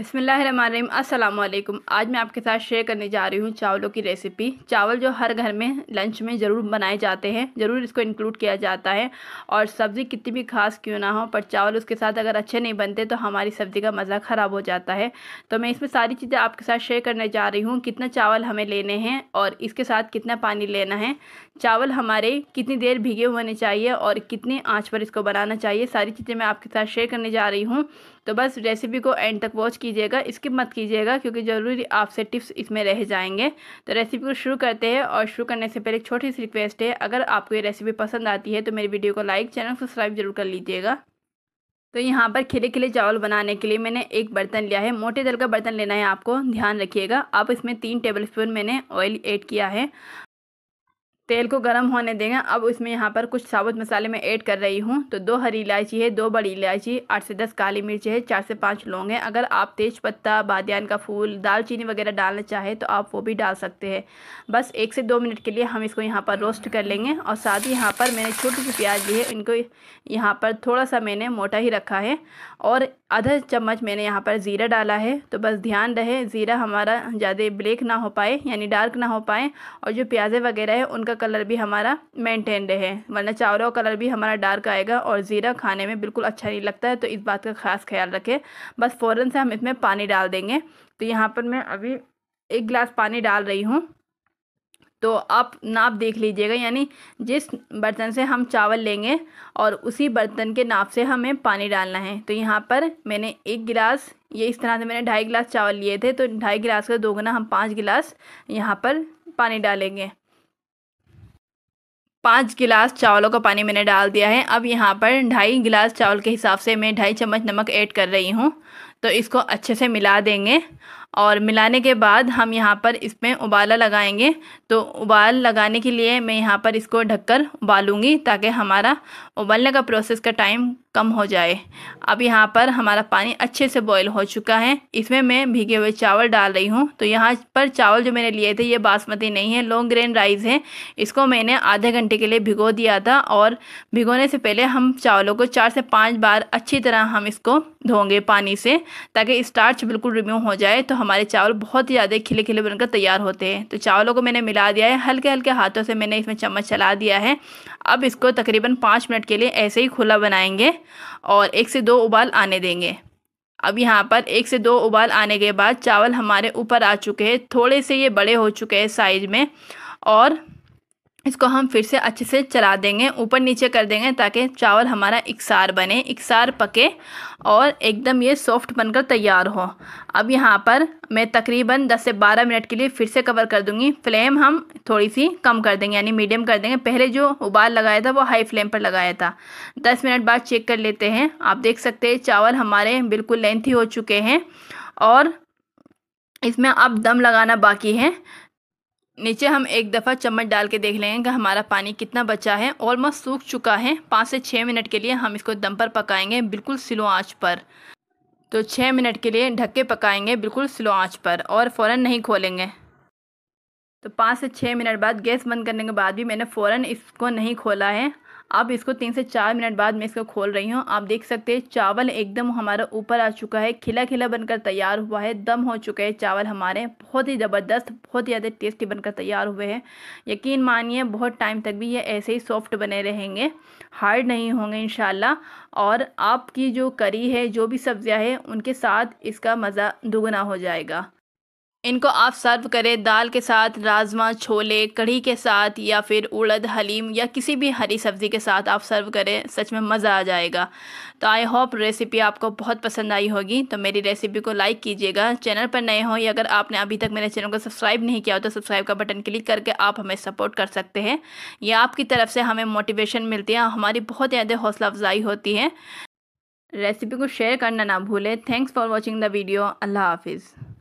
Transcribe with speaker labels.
Speaker 1: अस्सलाम वालेकुम आज मैं आपके साथ शेयर करने जा रही हूँ चावलों की रेसिपी चावल जो हर घर में लंच में ज़रूर बनाए जाते हैं ज़रूर इसको इंक्लूड किया जाता है और सब्ज़ी कितनी भी खास क्यों ना हो पर चावल उसके साथ अगर अच्छे नहीं बनते तो हमारी सब्ज़ी का मज़ा ख़राब हो जाता है तो मैं इसमें सारी चीज़ें आपके साथ शेयर करने जा रही हूँ कितना चावल हमें लेने हैं और इसके साथ कितना पानी लेना है चावल हमारे कितनी देर भीगे होने चाहिए और कितनी आँच पर इसको बनाना चाहिए सारी चीज़ें मैं आपके साथ शेयर करने जा रही हूँ तो बस रेसिपी को एंड तक वॉच कीजिएगा स्किप मत कीजिएगा क्योंकि ज़रूरी आपसे टिप्स इसमें रह जाएंगे तो रेसिपी को शुरू करते हैं और शुरू करने से पहले एक छोटी सी रिक्वेस्ट है अगर आपको ये रेसिपी पसंद आती है तो मेरी वीडियो को लाइक चैनल सब्सक्राइब जरूर कर लीजिएगा तो यहाँ पर खिले खिले चावल बनाने के लिए मैंने एक बर्तन लिया है मोटे दल का बर्तन लेना है आपको ध्यान रखिएगा आप इसमें तीन टेबल स्पून मैंने ऑयल ऐड किया है तेल को गर्म होने देंगे अब उसमें यहाँ पर कुछ साबुत मसाले मैं ऐड कर रही हूँ तो दो हरी इलायची है दो बड़ी इलायची आठ से दस काली मिर्च है चार से पाँच लौंग है अगर आप तेज पत्ता बादियान का फूल दालचीनी वगैरह डालना चाहें तो आप वो भी डाल सकते हैं बस एक से दो मिनट के लिए हम इसको यहाँ पर रोस्ट कर लेंगे और साथ ही यहाँ पर मैंने छोटी सी प्याज ली है इनको यहाँ पर थोड़ा सा मैंने मोटा ही रखा है और आधा चम्मच मैंने यहाँ पर ज़ीरा डाला है तो बस ध्यान रहे ज़ीरा हमारा ज़्यादा ब्लैक ना हो पाए यानी डार्क ना हो पाए और जो प्याज़े वगैरह है उनका कलर भी हमारा मेंटेन रहे वरना चावलों का कलर भी हमारा डार्क आएगा और ज़ीरा खाने में बिल्कुल अच्छा नहीं लगता है तो इस बात का खास ख्याल रखें बस फ़ौर से हम इसमें पानी डाल देंगे तो यहाँ पर मैं अभी एक गिलास पानी डाल रही हूँ तो आप नाप देख लीजिएगा यानी जिस बर्तन से हम चावल लेंगे और उसी बर्तन के नाप से हमें पानी डालना है तो यहाँ पर मैंने एक गिलास ये इस तरह से मैंने ढाई गिलास चावल लिए थे तो ढाई गिलास का दोगुना हम पाँच गिलास यहाँ पर पानी डालेंगे पाँच गिलास चावलों का पानी मैंने डाल दिया है अब यहाँ पर ढाई गिलास चावल के हिसाब से मैं ढाई चम्मच नमक ऐड कर रही हूँ तो इसको अच्छे से मिला देंगे और मिलाने के बाद हम यहाँ पर इसमें उबाला लगाएंगे तो उबाल लगाने के लिए मैं यहाँ पर इसको ढककर उबालूंगी ताकि हमारा उबालने का प्रोसेस का टाइम कम हो जाए अब यहाँ पर हमारा पानी अच्छे से बॉयल हो चुका है इसमें मैं भीगे हुए चावल डाल रही हूँ तो यहाँ पर चावल जो मैंने लिए थे ये बासमती नहीं है लॉन्ग ग्रेन राइस है इसको मैंने आधे घंटे के लिए भिगो दिया था और भिगोने से पहले हम चावलों को चार से पाँच बार अच्छी तरह हम इसको धोंगे पानी से ताकि स्टार्च बिल्कुल रिमूव हो जाए तो हमारे चावल बहुत ही ज़्यादा खिले खिले बनकर तैयार होते हैं तो चावलों को मैंने मिला दिया है हल्के हल्के हाथों से मैंने इसमें चम्मच चला दिया है अब इसको तकरीबन पाँच मिनट के लिए ऐसे ही खुला बनाएंगे और एक से दो उबाल आने देंगे अब यहाँ पर एक से दो उबाल आने के बाद चावल हमारे ऊपर आ चुके हैं थोड़े से ये बड़े हो चुके हैं साइज में और इसको हम फिर से अच्छे से चला देंगे ऊपर नीचे कर देंगे ताकि चावल हमारा इकसार बने इकसार पके और एकदम ये सॉफ्ट बनकर तैयार हो अब यहाँ पर मैं तकरीबन 10 से 12 मिनट के लिए फिर से कवर कर दूँगी फ्लेम हम थोड़ी सी कम कर देंगे यानी मीडियम कर देंगे पहले जो उबाल लगाया था वो हाई फ्लेम पर लगाया था 10 मिनट बाद चेक कर लेते हैं आप देख सकते हैं चावल हमारे बिल्कुल लेंथी हो चुके हैं और इसमें अब दम लगाना बाकी है नीचे हम एक दफ़ा चम्मच डाल के देख लेंगे कि हमारा पानी कितना बचा है ऑलमोस्ट सूख चुका है पाँच से छः मिनट के लिए हम इसको दम पर पकाएंगे बिल्कुल स्लो आँच पर तो छः मिनट के लिए ढक के पकाएंगे बिल्कुल स्लो आँच पर और फ़ौरन नहीं खोलेंगे तो पाँच से छः मिनट बाद गैस बंद करने के बाद भी मैंने फ़ौरन इसको नहीं खोला है अब इसको तीन से चार मिनट बाद मैं इसको खोल रही हूँ आप देख सकते हैं चावल एकदम हमारा ऊपर आ चुका है खिला खिला बनकर तैयार हुआ है दम हो चुका है चावल हमारे बहुत ही ज़बरदस्त बहुत ही ज़्यादा टेस्टी बनकर तैयार हुए हैं यकीन मानिए बहुत टाइम तक भी ये ऐसे ही सॉफ्ट बने रहेंगे हार्ड नहीं होंगे इन और आपकी जो करी है जो भी सब्ज़ियाँ है उनके साथ इसका मज़ा दुगना हो जाएगा इनको आप सर्व करें दाल के साथ राजमा छोले कढ़ी के साथ या फिर उड़द हलीम या किसी भी हरी सब्ज़ी के साथ आप सर्व करें सच में मज़ा आ जाएगा तो आई होप रेसिपी आपको बहुत पसंद आई होगी तो मेरी रेसिपी को लाइक कीजिएगा चैनल पर नए हों या अगर आपने अभी तक मेरे चैनल को सब्सक्राइब नहीं किया हो तो सब्सक्राइब का बटन क्लिक करके आप हमें सपोर्ट कर सकते हैं या आपकी तरफ से हमें मोटिवेशन मिलती है हमारी बहुत ज़्यादा हौसला अफजाई होती है रेसिपी को शेयर करना ना भूलें thanks for watching the video अल्लाह हाफिज़